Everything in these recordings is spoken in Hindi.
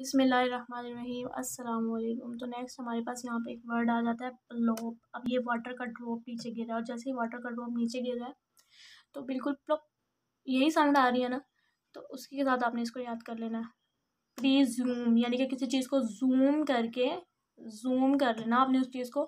बसमीम अल्लाम तो नेक्स्ट हमारे पास यहाँ पे एक वर्ड आ जाता है प्लोप अब ये वाटर का ड्रॉप नीचे गिर रहा है और जैसे ही वाटर का ड्रॉप नीचे गिर रहा है तो बिल्कुल प्लॉप यही साउंड आ रही है ना तो उसके साथ आपने इसको याद कर लेना है प्लीज़ जूम यानी कि किसी चीज़ को जूम करके जूम कर लेना आपने उस चीज़ को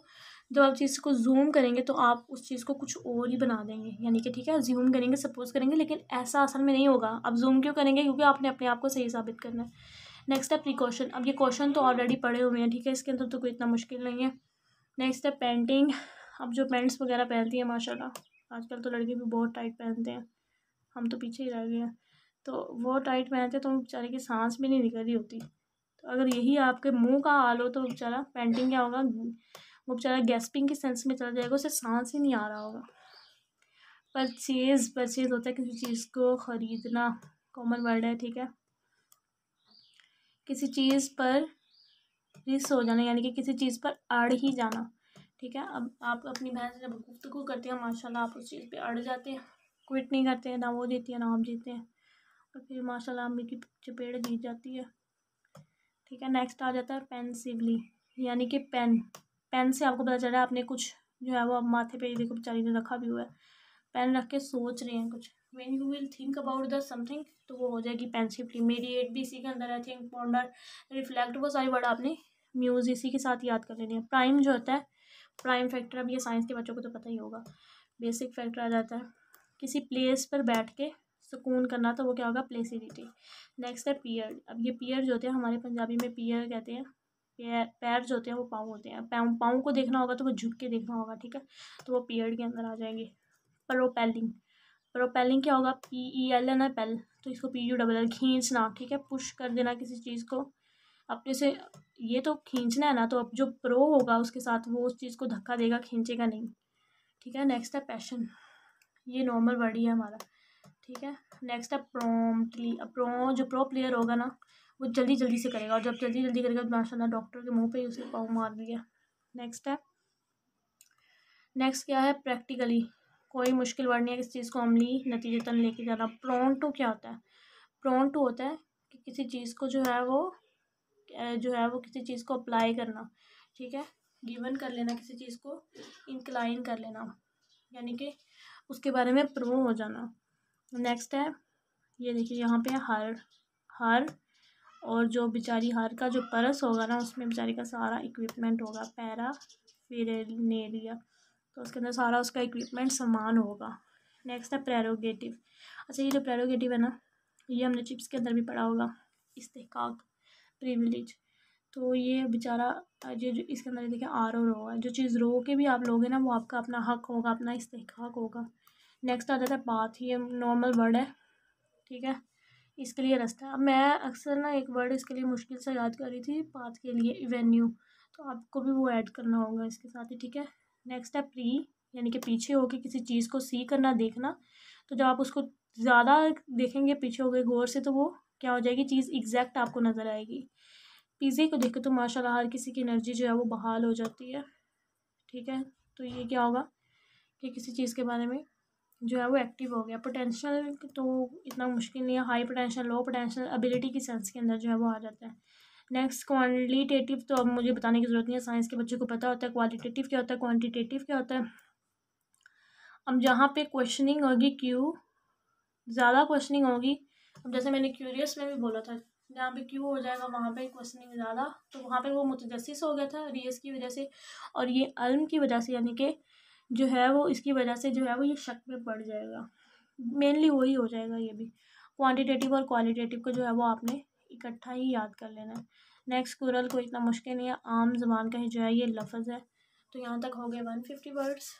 जब आप चीज़ को जूम करेंगे तो आप उस चीज़ को कुछ और ही बना देंगे यानी कि ठीक है जूम करेंगे सपोज करेंगे लेकिन ऐसा असल में नहीं होगा आप जूम क्यों करेंगे क्योंकि आपने अपने आप को सही साबित करना है नेक्स्ट है प्रिकॉशन अब ये क्वेश्चन तो ऑलरेडी पड़े हुए हैं ठीक है इसके अंदर तो कोई इतना मुश्किल नहीं है नेक्स्ट है पेंटिंग अब जो पेंट्स वगैरह पहनती हैं माशाल्लाह आजकल तो लड़के भी बहुत टाइट पहनते हैं हम तो पीछे ही रह गए हैं तो वो टाइट पहनते हैं तो बेचारे की सांस भी नहीं निकल रही होती तो अगर यही आपके मुंह का हाल हो तो बेचारा पेंटिंग क्या होगा वो बेचारा गैसपिंग के सेंस में चला जाएगा उसे सांस ही नहीं आ रहा होगा परचेज़ परचेज़ होता है किसी चीज़ को ख़रीदना कॉमन वर्ड है ठीक है किसी चीज़ पर रिस हो जाना यानी कि किसी चीज़ पर अड़ ही जाना ठीक है अब आप अपनी बहन से जब को करते हैं माशाल्लाह आप उस चीज़ पे अड़ जाते हैं क्विट नहीं करते हैं ना वो जीती है ना आप जीते हैं और फिर माशाल्लाह अम्मी की चपेट जीत जाती है ठीक है नेक्स्ट आ जाता है पेंसिवली यानी कि पेन पेन से आपको पता चल रहा है आपने कुछ जो है वो अब माथे पर देखो बेचारी ने रखा भी हुआ है पेन रख के सोच रहे हैं कुछ when you will think about the something तो वो हो जाएगी पेंसिवली एट भी इसी के अंदर आई थिंक पॉन्डर रिफ्लेक्ट वो सारी वर्ड आपने म्यूज़ इसी के साथ याद कर लेनी है प्राइम जो होता है प्राइम फैक्टर अब ये साइंस के बच्चों को तो पता ही होगा बेसिक फैक्टर आ जाता है किसी प्लेस पर बैठ के सुकून करना तो वो क्या होगा प्लेसिडिटी नेक्स्ट है पियर अब ये पियर जो होते हैं हमारे पंजाबी में पियर कहते हैं पैर जो होते हैं वो पाँव होते हैं पाँव पाँव को देखना होगा तो वो झुक के देखना होगा ठीक है तो वो पियर के अंदर आ जाएंगे प्रोपेलिंग प्रोपेलिंग क्या होगा पी ई एल है ना पेल तो इसको पी यू डबल एल खींचना ठीक है पुश कर देना किसी चीज़ को अपने से ये तो खींचना है ना तो अब जो प्रो होगा उसके साथ वो उस चीज़ को धक्का देगा खींचेगा नहीं ठीक है नेक्स्ट है पैशन ये नॉर्मल वर्ड ही है हमारा ठीक है नेक्स्ट है अब प्रो जो प्रो प्लेयर होगा ना वो जल्दी जल्दी से करेगा और जब जल्दी जल्दी करेगा तो माशा डॉक्टर के मुंह पे ही उसे पाँव मार दिया नेक्स्ट है नेक्स्ट क्या है प्रैक्टिकली कोई मुश्किल वर्ड नहीं है इस चीज़ को अमली नतीजतन लेके जाना प्रोन टू क्या होता है प्रोन टू होता है कि किसी चीज़ को जो है वो जो है वो किसी चीज़ को अप्लाई करना ठीक है गिवन कर लेना किसी चीज़ को इंक्लाइन कर लेना यानी कि उसके बारे में प्रो हो जाना नेक्स्ट है ये देखिए यहाँ पे हर हर और जो बेचारी हर का जो परस होगा ना उसमें बेचारी का सारा इक्विपमेंट होगा पैरा फिर नेरिया तो उसके अंदर सारा उसका इक्विपमेंट सामान होगा नेक्स्ट है प्रेरोगेटिव अच्छा ये जो प्रेरोगेटिव है ना ये हमने चिप्स के अंदर भी पढ़ा होगा इस्तेकाक प्रिविलेज तो ये बेचारा ये जो इसके अंदर देखिए आर ओ रो है जो चीज़ रो के भी आप लोगे ना वो आपका अपना हक होगा अपना इस्तेकाक होगा नेक्स्ट आ जाता है पाथ ये नॉर्मल वर्ड है ठीक है इसके लिए रास्ता है अब मैं अक्सर ना एक वर्ड इसके लिए मुश्किल से याद कर रही थी पाथ के लिए वेन्यू तो आपको भी वो ऐड करना होगा इसके साथ ही ठीक है नेक्स्ट है प्री यानी कि पीछे होके किसी चीज़ को सी करना देखना तो जब आप उसको ज़्यादा देखेंगे पीछे हो गए गौर से तो वो क्या हो जाएगी चीज़ एग्जैक्ट आपको नज़र आएगी पिज़्ज़े को देख के तो माशाल्लाह हर किसी की एनर्जी जो है वो बहाल हो जाती है ठीक है तो ये क्या होगा कि किसी चीज़ के बारे में जो है वो एक्टिव हो गया पोटेंशियल तो इतना मुश्किल नहीं है high potential low potential ability की सेंस के अंदर जो है वो आ जाता है नेक्स्ट क्वालिटेटिव तो अब मुझे बताने की ज़रूरत नहीं है साइंस के बच्चे को पता होता है क्वालिटेटिव क्या होता है क्वान्टिटेटिव क्या होता है अब जहाँ पे क्वेश्चनिंग होगी क्यू ज़्यादा क्वेश्चनिंग होगी अब जैसे मैंने क्यूरियस में भी बोला था जहाँ पे क्यू हो जाएगा वहाँ पे क्वेश्चनिंग ज़्यादा तो वहाँ पे वो मुतजस्स हो गया था रियस की वजह से और ये अलम की वजह से यानी कि जो है वो इसकी वजह से जो है वो ये शक में पड़ जाएगा मेनली वही हो जाएगा ये भी क्वान्टिटेटिव और क्वालिटेटिव को जो है वो आपने इकट्ठा ही याद कर लेना है नेक्स्ट कुरल को इतना मुश्किल नहीं है आम जबान का जो है ये लफज है तो यहाँ तक हो गए वन फिफ्टी वर्ड्स